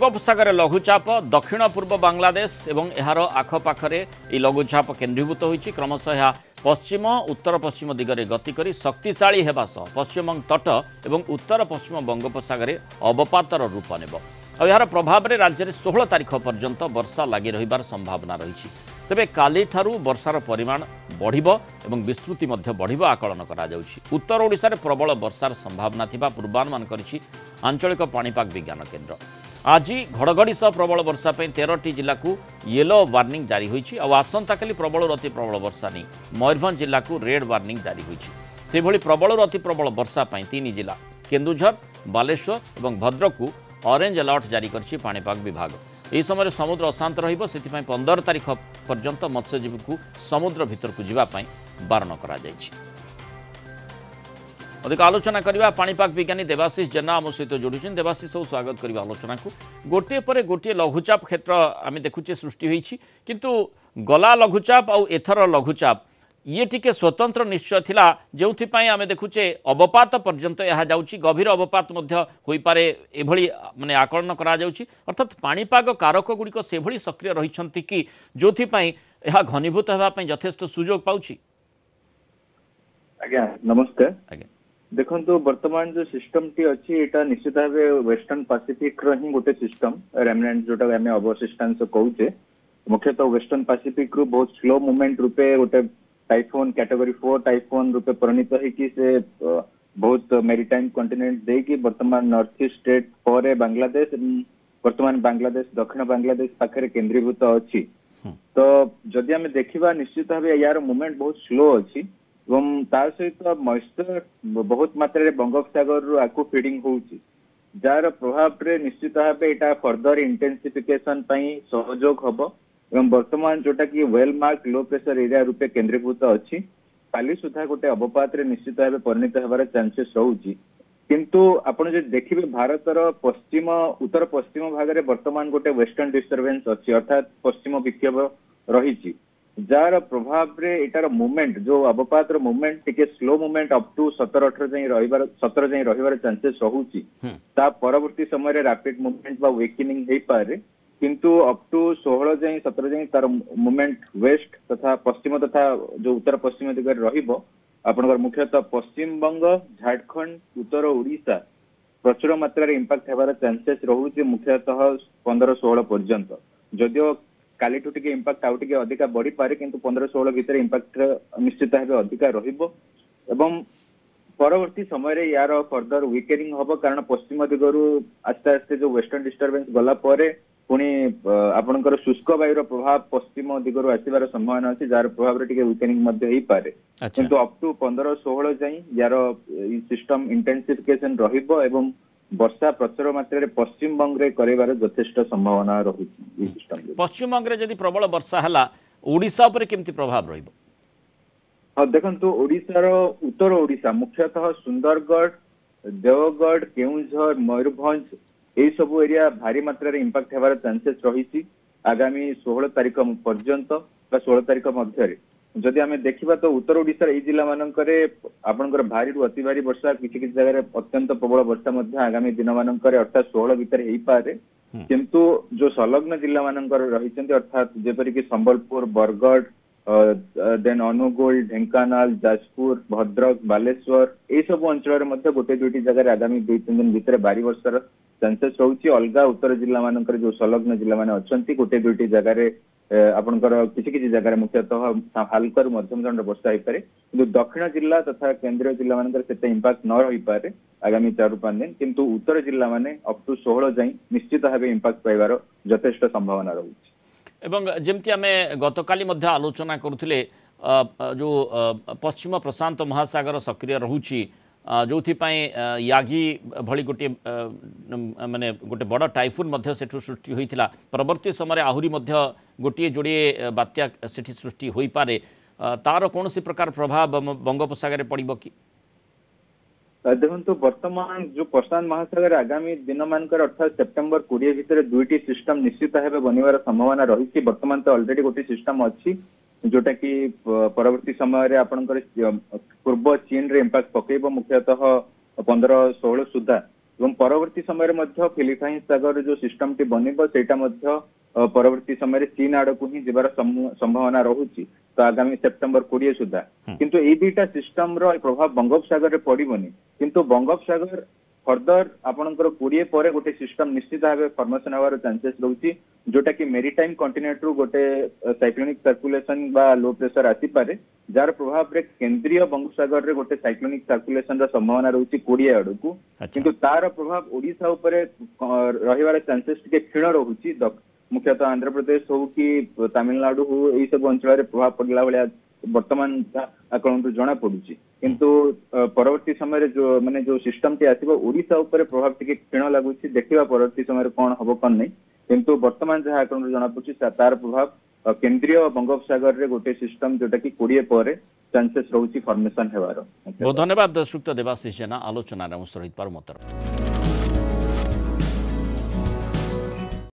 ବଙ୍ଗୋପସାଗରରେ ଲଘୁଚାପ ଦକ୍ଷିଣ ପୂର୍ବ ବାଂଲାଦେଶ ଏବଂ ଏହାର ଆଖପାଖରେ ଏହି ଲଘୁଚାପ କେନ୍ଦ୍ରୀଭୂତ ହୋଇଛି କ୍ରମଶଃ ଏହା ପଶ୍ଚିମ ଉତ୍ତର ପଶ୍ଚିମ ଦିଗରେ ଗତି କରି ଶକ୍ତିଶାଳୀ ହେବା ସହ ପଶ୍ଚିମବଙ୍ଗ ତଟ ଏବଂ ଉତ୍ତର ପଶ୍ଚିମ ବଙ୍ଗୋପସାଗରରେ ଅବପାତର ରୂପ ନେବ ଆଉ ଏହାର ପ୍ରଭାବରେ ରାଜ୍ୟରେ ଷୋହଳ ତାରିଖ ପର୍ଯ୍ୟନ୍ତ ବର୍ଷା ଲାଗି ରହିବାର ସମ୍ଭାବନା ରହିଛି ତେବେ କାଲିଠାରୁ ବର୍ଷାର ପରିମାଣ ବଢ଼ିବ ଏବଂ ବିସ୍ତୃତି ମଧ୍ୟ ବଢ଼ିବ ଆକଳନ କରାଯାଉଛି ଉତ୍ତର ଓଡ଼ିଶାରେ ପ୍ରବଳ ବର୍ଷାର ସମ୍ଭାବନା ଥିବା ପୂର୍ବାନୁମାନ କରିଛି ଆଞ୍ଚଳିକ ପାଣିପାଗ ବିଜ୍ଞାନ କେନ୍ଦ୍ର ଆଜି ଘଡ଼ଘଡ଼ି ସହ ପ୍ରବଳ ବର୍ଷା ପାଇଁ ତେରଟି ଜିଲ୍ଲାକୁ ୟେଲୋ ୱାର୍ଣ୍ଣିଂ ଜାରି ହୋଇଛି ଆଉ ଆସନ୍ତାକାଲି ପ୍ରବଳରୁ ଅତି ପ୍ରବଳ ବର୍ଷା ନେଇ ମୟୂରଭଞ୍ଜ ଜିଲ୍ଲାକୁ ରେଡ୍ ୱାର୍ଣ୍ଣିଂ ଜାରି ହୋଇଛି ସେଭଳି ପ୍ରବଳରୁ ଅତି ପ୍ରବଳ ବର୍ଷା ପାଇଁ ତିନି ଜିଲ୍ଲା କେନ୍ଦୁଝର ବାଲେଶ୍ୱର ଏବଂ ଭଦ୍ରକକୁ ଅରେଞ୍ଜ ଆଲର୍ଟ ଜାରି କରିଛି ପାଣିପାଗ ବିଭାଗ ଏହି ସମୟରେ ସମୁଦ୍ର ଅଶାନ୍ତ ରହିବ ସେଥିପାଇଁ ପନ୍ଦର ତାରିଖ ପର୍ଯ୍ୟନ୍ତ ମତ୍ସ୍ୟଜୀବୀଙ୍କୁ ସମୁଦ୍ର ଭିତରକୁ ଯିବା ପାଇଁ ବାରଣ କରାଯାଇଛି अधिक आलोचना करवा पापाग विज्ञानी देवाशीष जेना आम सहित जोड़ी देवाशीष सब स्वागत करवा आलोचना को गोटे पर गोटे लघुचाप क्षेत्र आम देखुचे सृष्टि होती किंतु गला लघुचाप आथर लघुचाप ये टी स्वतंत्र निश्चय था जो आम देखुचे अवपात पर्यंत यह जाऊँगी गभीर अवपात होपे एभली मानने आकलन करात पापाग कारक गुड़िक सक्रिय रही कि जो यह घनीभूत होगापी जथेष सुजोग पाँच आज्ञा नमस्कार आज्ञा देखो बर्तमान जो सिस्टम टी अच्छी निश्चित भाव वेस्टर्न पासीफिक रि गोटे सिस्टम रेमनेंट जो अवशिष्टांश कहे मुख्यतः वेस्टर्न पासीफिक रु बहुत स्लो मुमेंट रूपे गोटे टाइफोन कैटेगरी फोर टाइफोन रूपे परिणत से बहुत मेरीटाइम कंटिनेंट देखिए बर्तमान नर्थ ईस्ट स्टेट पर बांग्लादेश बर्तमान बांग्लादेश दक्षिण बांग्लादेश पाखे केन्द्रीभूत अच्छी हम्म। तो जदि आम देखा निश्चित भाव यार मुमेंट बहुत स्लो अच्छी ଏବଂ ତା ସହିତ ମଏଶ୍ଚର ବହୁତ ମାତ୍ରାରେ ବଙ୍ଗୋପସାଗରରୁ ଆକୁ ଫିଡିଂ ହେଉଛି ଯାହାର ପ୍ରଭାବରେ ନିଶ୍ଚିତ ଭାବେ ଏଇଟା ଫର୍ଦର ଇଣ୍ଟେନ୍ସିଫିକେସନ ପାଇଁ ସହଯୋଗ ହବ ଏବଂ ବର୍ତ୍ତମାନ ଯୋଉଟାକି well mark low pressure area ରୂପେ କେନ୍ଦ୍ରୀଭୂତ ଅଛି କାଲି ସୁଦ୍ଧା ଗୋଟେ ଅବପାତରେ ନିଶ୍ଚିତ ଭାବେ ପରିଣତ ହେବାର ଚାନ୍ସେସ୍ ରହୁଛି କିନ୍ତୁ ଆପଣ ଯଦି ଦେଖିବେ ଭାରତର ପଶ୍ଚିମ ଉତ୍ତର ପଶ୍ଚିମ ଭାଗରେ ବର୍ତ୍ତମାନ ଗୋଟେ ୱେଷ୍ଟର୍ଣ୍ଣ ଡିଷ୍ଟର୍ବାନ୍ସ ଅଛି ଅର୍ଥାତ ପଶ୍ଚିମ ବିକ୍ଷୋଭ ରହିଛି जार प्रभाव यटार मुमेंट जो अवपात मुमेंट टी स्लो मुमेंट अप टू सतर अठर जाए रतर सतर जाए रही चान्सेस रोचे परवर्त समय रैपिड मुमेंट बा पारे किंतु अप टू षोह जाए सतर जाए तार मुमेंट वेस्ट तथा पश्चिम तथा जो उत्तर पश्चिम दिगे रपर मुख्यतः पश्चिम बंग झारखंड उत्तर ओडा प्रचुर मात्र इंपैक्ट होवार चान्सेस रोचे मुख्यतः पंद्रह षोह पर्यंत जदिव କାଲିଠୁ ଟିକେ ଇମ୍ପାକ୍ଟ ଆଉ ଟିକେ ଅଧିକା ବଢିପାରେ କିନ୍ତୁ ପନ୍ଦର ଷୋହଳ ଭିତରେ ଇମ୍ପାକ୍ଟ ନିଶ୍ଚିତ ଭାବେ ଅଧିକା ରହିବ ଏବଂ ପରବର୍ତ୍ତୀ ସମୟରେ ୟାର ଫର୍ଦର ୱିକେନିଂ ହବ କାରଣ ପଶ୍ଚିମ ଦିଗରୁ ଆସ୍ତେ ଆସ୍ତେ ଯୋଉ ୱେଷ୍ଟର୍ଣ୍ଣ ଡିଷ୍ଟର୍ବାନ୍ସ ଗଲା ପରେ ପୁଣି ଆପଣଙ୍କର ଶୁଷ୍କ ବାୟୁର ପ୍ରଭାବ ପଶ୍ଚିମ ଦିଗରୁ ଆସିବାର ସମ୍ଭାବନା ଅଛି ଯାହାର ପ୍ରଭାବରେ ଟିକେ ୱିକେନିଂ ମଧ୍ୟ ହେଇପାରେ କିନ୍ତୁ ଅପ୍ ଟୁ ପନ୍ଦର ଷୋହଳ ଯାଏଁ ୟାର ସିଷ୍ଟମ ଇଣ୍ଟେନ୍ସିଫିକେସନ ରହିବ ଏବଂ ବର୍ଷା ପ୍ରଚୁର ମାତ୍ରାରେ ପଶ୍ଚିମବଙ୍ଗରେ କରିବାର ଯଥେଷ୍ଟ ସମ୍ଭାବନା ରହୁଛି ପଶ୍ଚିମବଙ୍ଗରେ ଯଦି ପ୍ରବଳ ବର୍ଷା ହେଲା ଓଡ଼ିଶା ଉପରେ କେମିତି ପ୍ରଭାବ ରହିବ ହଁ ଦେଖନ୍ତୁ ଓଡ଼ିଶାର ଉତ୍ତର ଓଡ଼ିଶା ମୁଖ୍ୟତଃ ସୁନ୍ଦରଗଡ଼ ଦେଓଗଡ଼ କେଉଁଝର ମୟୂରଭଞ୍ଜ ଏହିସବୁ ଏରିଆ ଭାରି ମାତ୍ରାରେ ଇମ୍ପାକ୍ଟ ହେବାର ଚାନ୍ସେସ୍ ରହିଛି ଆଗାମୀ ଷୋହଳ ତାରିଖ ପର୍ଯ୍ୟନ୍ତ ବା ଷୋହଳ ତାରିଖ ମଧ୍ୟରେ जदि आम देखा तो उत्तर ओडार यही जिला मान आपर भारी अति भारी वर्षा किसी किसी जगह अत्यंत प्रबल वर्षा आगामी दिन मान अर्थात षोह भितर हो पाए किंतु जो संलग्न जिला मान रही अर्थात जपरिक संबलपुर बरगढ़ देन अनुगुल ढेकाना जाजपुर भद्रक बालेश्वर यह सब अंचल गोटे दुईट जगह आगामी दु तीन दिन भितर भारी वर्षार चानसेस रही अलगा उत्तर जिला मान जो संलग्न जिला मैंने अच्छा गोटे दुईट जगह ଆପଣଙ୍କର କିଛି କିଛି ଜାଗାରେ ମୁଖ୍ୟତଃ ହାଲକାରୁ ମଧ୍ୟମ ଧରଣର ବର୍ଷା ହେଇପାରେ କିନ୍ତୁ ଦକ୍ଷିଣ ଜିଲ୍ଲା ତଥା କେନ୍ଦ୍ରୀୟ ଜିଲ୍ଲାମାନଙ୍କରେ ସେତେ ଇମ୍ପାକ୍ଟ ନ ରହିପାରେ ଆଗାମୀ ଚାରିରୁ ପାଞ୍ଚ ଦିନ କିନ୍ତୁ ଉତ୍ତର ଜିଲ୍ଲାମାନେ ଅପ୍ ଟୁ ଷୋହଳ ଯାଇ ନିଶ୍ଚିତ ଭାବେ ଇମ୍ପାକ୍ଟ ପାଇବାର ଯଥେଷ୍ଟ ସମ୍ଭାବନା ରହୁଛି ଏବଂ ଯେମିତି ଆମେ ଗତକାଲି ମଧ୍ୟ ଆଲୋଚନା କରୁଥିଲେ ଯେଉଁ ପଶ୍ଚିମ ପ୍ରଶାନ୍ତ ମହାସାଗର ସକ୍ରିୟ ରହୁଛି ଯେଉଁଥିପାଇଁ ୟାଗି ଭଳି ଗୋଟିଏ ମାନେ ଗୋଟେ ବଡ଼ ଟାଇଫୁନ୍ ମଧ୍ୟ ସେଠୁ ସୃଷ୍ଟି ହୋଇଥିଲା ପରବର୍ତ୍ତୀ ସମୟରେ ଆହୁରି ମଧ୍ୟ ଗୋଟିଏ ଯୋଡ଼ିଏ ବାତ୍ୟା ସେଠି ସୃଷ୍ଟି ହୋଇପାରେ ତାର କୌଣସି ପ୍ରକାର ପ୍ରଭାବ ବଙ୍ଗୋପସାଗରରେ ପଡ଼ିବ କି ଦେଖନ୍ତୁ ବର୍ତ୍ତମାନ ଯୋଉ ପ୍ରଶାନ୍ତ ମହାସାଗରରେ ଆଗାମୀ ଦିନମାନଙ୍କରେ ଅର୍ଥାତ ସେପ୍ଟେମ୍ବର କୋଡ଼ିଏ ଭିତରେ ଦୁଇଟି ସିଷ୍ଟମ ନିଶ୍ଚିତ ଭାବେ ବନିବାର ସମ୍ଭାବନା ରହିଛି ବର୍ତ୍ତମାନ ତ ଅଲରେଡି ଗୋଟିଏ ସିଷ୍ଟମ ଅଛି ଯୋଉଟା କି ପରବର୍ତ୍ତୀ ସମୟରେ ଆପଣଙ୍କର ପୂର୍ବ ଚୀନରେ ଇମ୍ପାକ୍ଟ ପକେଇବ ମୁଖ୍ୟତଃ ପନ୍ଦର ଷୋହଳ ସୁଦ୍ଧା ଏବଂ ପରବର୍ତ୍ତୀ ସମୟରେ ମଧ୍ୟ ଫିଲିପାଇନ୍ସ ସାଗରରେ ଯୋଉ ସିଷ୍ଟମଟି ବନିବ ସେଇଟା ମଧ୍ୟ ପରବର୍ତ୍ତୀ ସମୟରେ ଚୀନ ଆଡକୁ ହିଁ ଯିବାର ସମ୍ଭାବନା ରହୁଛି ତ ଆଗାମୀ ସେପ୍ଟେମ୍ବର କୋଡିଏ ସୁଦ୍ଧା କିନ୍ତୁ ଏଇ ଦୁଇଟା ସିଷ୍ଟମର ପ୍ରଭାବ ବଙ୍ଗୋପସାଗରରେ ପଡିବନି କିନ୍ତୁ ବଙ୍ଗୋପସାଗର फर्दर ଆପଣଙ୍କର କୋଡ଼ିଏ ପରେ ଗୋଟେ ସିଷ୍ଟମ ନିଶ୍ଚିତ ଭାବେ ଫର୍ମେସନ ହେବାର ଚାନ୍ସେସ୍ ରହୁଛି ଯୋଉଟା କି ମେରିଟାଇମ୍ କଣ୍ଟିନେଣ୍ଟରୁ ଗୋଟେ ସାଇକ୍ଲୋନିକ୍ ସର୍କୁଲେସନ ବା ଲୋ ପ୍ରେସର ଆସିପାରେ ଯାହାର ପ୍ରଭାବରେ କେନ୍ଦ୍ରୀୟ ବଙ୍ଗୋପସାଗରରେ ଗୋଟେ ସାଇକ୍ଲୋନିକ୍ ସର୍କୁଲେସନର ସମ୍ଭାବନା ରହୁଛି କୋଡ଼ିଏ ଆଡ଼କୁ କିନ୍ତୁ ତାର ପ୍ରଭାବ ଓଡ଼ିଶା ଉପରେ ରହିବାର ଚାନ୍ସେସ୍ ଟିକେ କ୍ଷୀଣ ରହୁଛି ମୁଖ୍ୟତଃ ଆନ୍ଧ୍ରପ୍ରଦେଶ ହଉ କି ତାମିଲନାଡୁ ହଉ ଏଇସବୁ ଅଞ୍ଚଳରେ ପ୍ରଭାବ ପଡ଼ିଲା ଭଳିଆ ବର୍ତ୍ତମାନ ଆପଣଙ୍କୁ ଜଣା ପଡୁଛି କିନ୍ତୁ ପରବର୍ତ୍ତୀ ସମୟରେ ଯୋଉ ମାନେ ଯୋଉ ସିଷ୍ଟମଟି ଆସିବ ଓଡ଼ିଶା ଉପରେ ପ୍ରଭାବ ଟିକେ କ୍ଷୀଣ ଲାଗୁଛି ଦେଖିବା ପରବର୍ତ୍ତୀ ସମୟରେ କଣ ହବ କଣ ନାହିଁ କିନ୍ତୁ ବର୍ତ୍ତମାନ ଯାହା ଆପଣଙ୍କୁ ଜଣାପଡୁଛି ତାର ପ୍ରଭାବ କେନ୍ଦ୍ରୀୟ ବଙ୍ଗୋପସାଗରରେ ଗୋଟେ ସିଷ୍ଟମ ଯୋଉଟା କି କୋଡିଏ ପରେ ଚାନ୍ସେସ୍ ରହୁଛି ଫର୍ମେସନ ହେବାର ଧନ୍ୟବାଦ ସୁକ୍ତ ଦେବାଶିଷ ଜେନା ଆଲୋଚନାରେ ଅଂଶ ରହିଥିବାରୁ ମତ